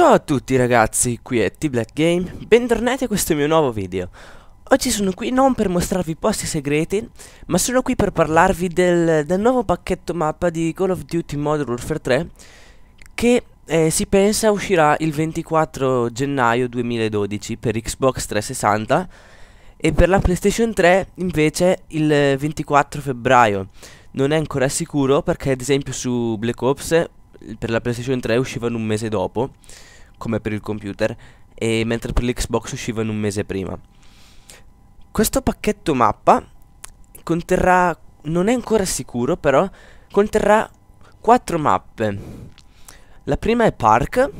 Ciao a tutti ragazzi, qui è T-Black bentornati a questo mio nuovo video. Oggi sono qui non per mostrarvi posti segreti, ma sono qui per parlarvi del, del nuovo pacchetto mappa di Call of Duty Modern Warfare 3 che eh, si pensa uscirà il 24 gennaio 2012 per Xbox 360 e per la PlayStation 3 invece il 24 febbraio. Non è ancora sicuro perché ad esempio su Black Ops per la PlayStation 3 uscivano un mese dopo come per il computer, e mentre per l'Xbox usciva in un mese prima. Questo pacchetto mappa conterrà, non è ancora sicuro però, conterrà quattro mappe. La prima è Park,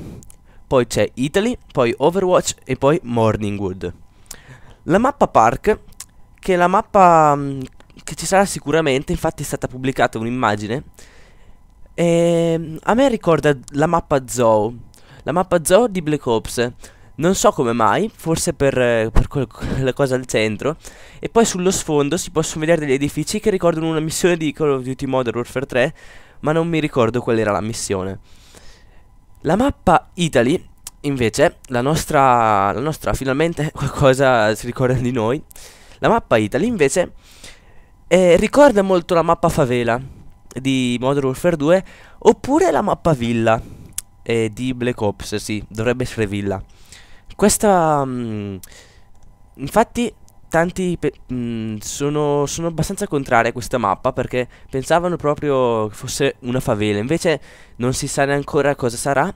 poi c'è Italy, poi Overwatch e poi Morningwood. La mappa Park, che è la mappa mh, mm, che ci sarà sicuramente, infatti è stata pubblicata un'immagine, e ehm, a me ricorda la mappa Zoo la mappa zoo di Black Ops. Non so come mai, forse per, eh, per quella cosa al centro. E poi sullo sfondo si possono vedere degli edifici che ricordano una missione di Call of Duty Modern Warfare 3, ma non mi ricordo qual era la missione. La mappa Italy, invece, la nostra, la nostra finalmente qualcosa si ricorda di noi. La mappa Italy, invece, eh, ricorda molto la mappa favela di Modern Warfare 2, oppure la mappa villa eh, di Black Ops, sì, dovrebbe essere Villa. Questa... Mh, mm, infatti tanti mh, mm, sono, sono, abbastanza contrari a questa mappa perché pensavano proprio fosse una favela, invece non si sa neanche cosa sarà.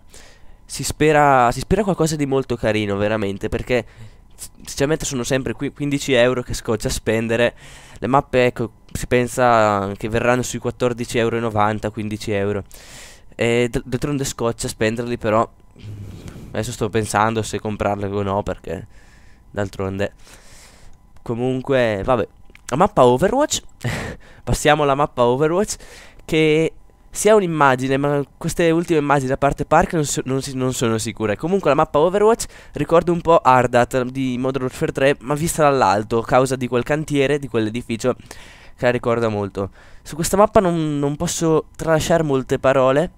Si spera, si spera qualcosa di molto carino, veramente, perché sinceramente sono sempre 15 euro che scoccia a spendere. Le mappe, ecco, si pensa che verranno sui 14,90 euro, 15 euro. E d'altronde scotch a spenderli però Adesso sto pensando se comprarle o no perché d'altronde Comunque vabbè La mappa Overwatch Passiamo alla mappa Overwatch Che sia un'immagine ma queste ultime immagini a parte Park non, so, non, si, non, sono sicure Comunque la mappa Overwatch ricorda un po' Ardat di Modern Warfare 3 Ma vista dall'alto a causa di quel cantiere, di quell'edificio che la ricorda molto. Su questa mappa non, non posso tralasciare molte parole,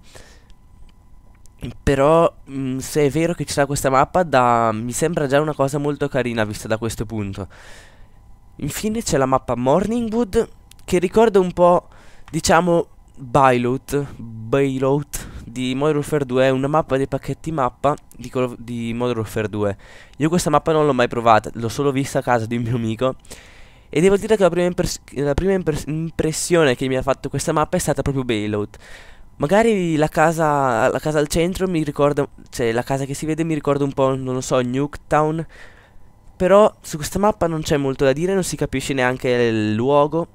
mm, però mh, mm, se è vero che ci sarà questa mappa, da, mi sembra già una cosa molto carina vista da questo punto. Infine c'è la mappa Morningwood, che ricorda un po', diciamo, Bailout, Bailout di Modern Warfare 2 è una mappa dei pacchetti mappa di, di Modern Warfare 2. Io questa mappa non l'ho mai provata, l'ho solo vista a casa di un mio amico e devo dire che la prima, la prima impressione che mi ha fatto questa mappa è stata proprio Bailout. Magari la casa, la casa al centro mi ricorda, cioè la casa che si vede mi ricorda un po', non lo so, Nuketown. Però su questa mappa non c'è molto da dire, non si capisce neanche il luogo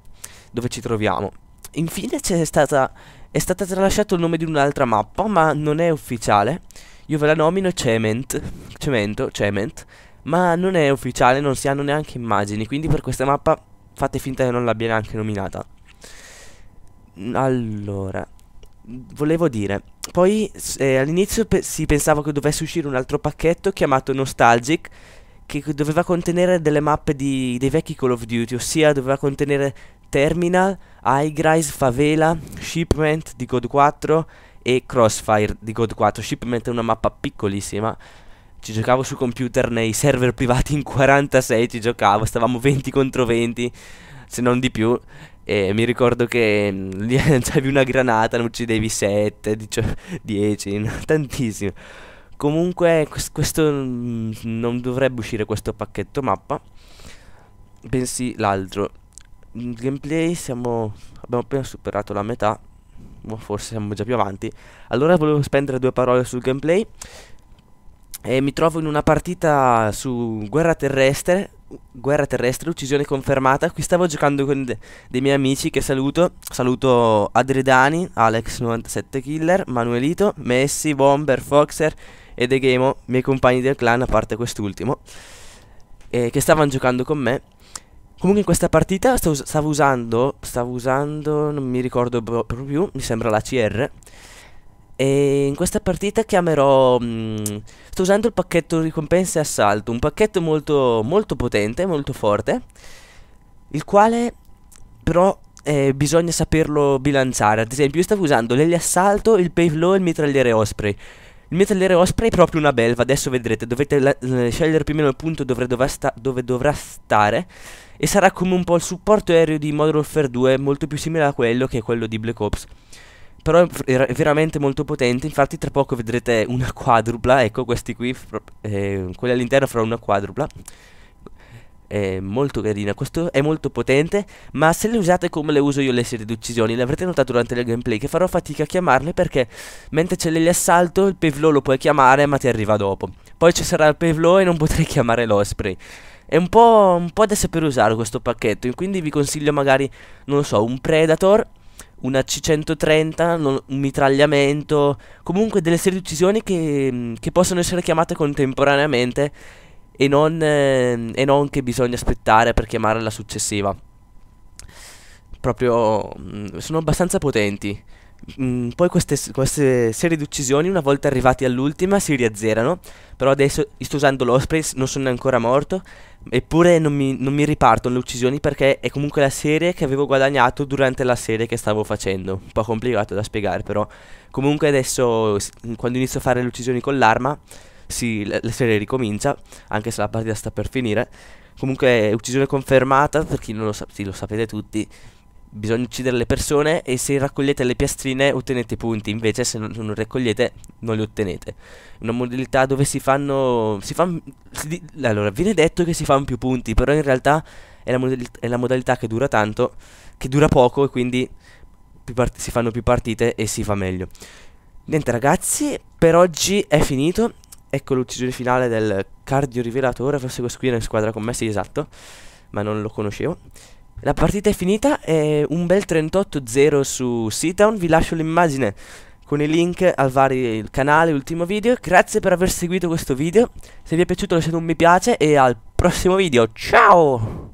dove ci troviamo. Infine c'è stata, è stato tralasciato il nome di un'altra mappa, ma non è ufficiale. Io ve la nomino Cement, Cemento, Cement, ma non è ufficiale, non si hanno neanche immagini, quindi per questa mappa fate finta che non l'abbia neanche nominata. Allora, volevo dire, poi eh, all'inizio pe si pensava che dovesse uscire un altro pacchetto chiamato Nostalgic, che doveva contenere delle mappe di, dei vecchi Call of Duty, ossia doveva contenere Terminal, High Favela, Shipment di God 4 e Crossfire di God 4. Shipment è una mappa piccolissima ci giocavo su computer nei server privati in 46, ci giocavo, stavamo 20 contro 20, se non di più. E mi ricordo che mm, lì lanciavi una granata, ne uccidevi 7, 10, tantissimo. Comunque questo mm, non dovrebbe uscire questo pacchetto mappa, bensì l'altro. gameplay siamo, abbiamo appena superato la metà, forse siamo già più avanti. Allora volevo spendere due parole sul gameplay. E mi trovo in una partita su guerra terrestre, guerra terrestre, uccisione confermata. Qui stavo giocando con de dei miei amici che saluto. Saluto Adredani Alex97Killer, Manuelito, Messi, Bomber, Foxer e The Game miei compagni del clan, a parte quest'ultimo, eh, che stavano giocando con me. Comunque in questa partita stavo, stavo usando, stavo usando, non mi ricordo proprio più, mi sembra la CR. E in questa partita chiamerò... Mh, mm, sto usando il pacchetto ricompense e assalto, un pacchetto molto, molto potente, molto forte, il quale però eh, bisogna saperlo bilanciare. Ad esempio io stavo usando Assalto, il pave low e il mitragliere osprey. Il mitragliere osprey è proprio una belva, adesso vedrete, dovete scegliere più o meno il punto dove, dove dovrà stare e sarà come un po' il supporto aereo di Modern Warfare 2, molto più simile a quello che è quello di Black Ops. Però è veramente molto potente, infatti tra poco vedrete una quadrupla, ecco questi qui, eh, quelli all'interno farò una quadrupla È molto carina. Questo è molto potente, ma se le usate come le uso io le serie di uccisioni, l'avrete notato durante il gameplay che farò fatica a chiamarle perché mentre ce le c'è assalto, il pevlo lo puoi chiamare ma ti arriva dopo. Poi ci sarà il pevlo e non potrei chiamare l'osprey. È un po', un po' da saper usare questo pacchetto, quindi vi consiglio magari, non lo so, un Predator una C130, non, un mitragliamento, comunque delle serie di uccisioni che, mm, che possono essere chiamate contemporaneamente e non, eh, e non, che bisogna aspettare per chiamare la successiva. Proprio mm, sono abbastanza potenti. Mh, mm, poi queste, queste serie di uccisioni, una volta arrivati all'ultima, si riazzerano però adesso sto usando l'Ospreys, non sono ancora morto. Eppure non mi, non mi ripartono le uccisioni perché è comunque la serie che avevo guadagnato durante la serie che stavo facendo. Un po' complicato da spiegare, però. Comunque adesso, quando inizio a fare le uccisioni con l'arma, sì, la, la serie ricomincia, anche se la partita sta per finire. Comunque, uccisione confermata, per chi non lo sa, sì, lo sapete tutti bisogna uccidere le persone e se raccogliete le piastrine ottenete punti, invece se non, se non raccogliete non le ottenete. Una modalità dove si fanno... Si fan, si, allora, viene detto che si fanno più punti, però in realtà è la, modalità, è la modalità che dura tanto, che dura poco e quindi si fanno più partite e si fa meglio. Niente ragazzi, per oggi è finito. Ecco l'uccisione finale del cardio rivelatore, forse questo qui è in squadra con me, sì esatto, ma non lo conoscevo. La partita è finita, è un bel 38-0 su Seatown, vi lascio l'immagine con i link al vari canale, ultimo video. Grazie per aver seguito questo video, se vi è piaciuto lasciate un mi piace e al prossimo video, ciao!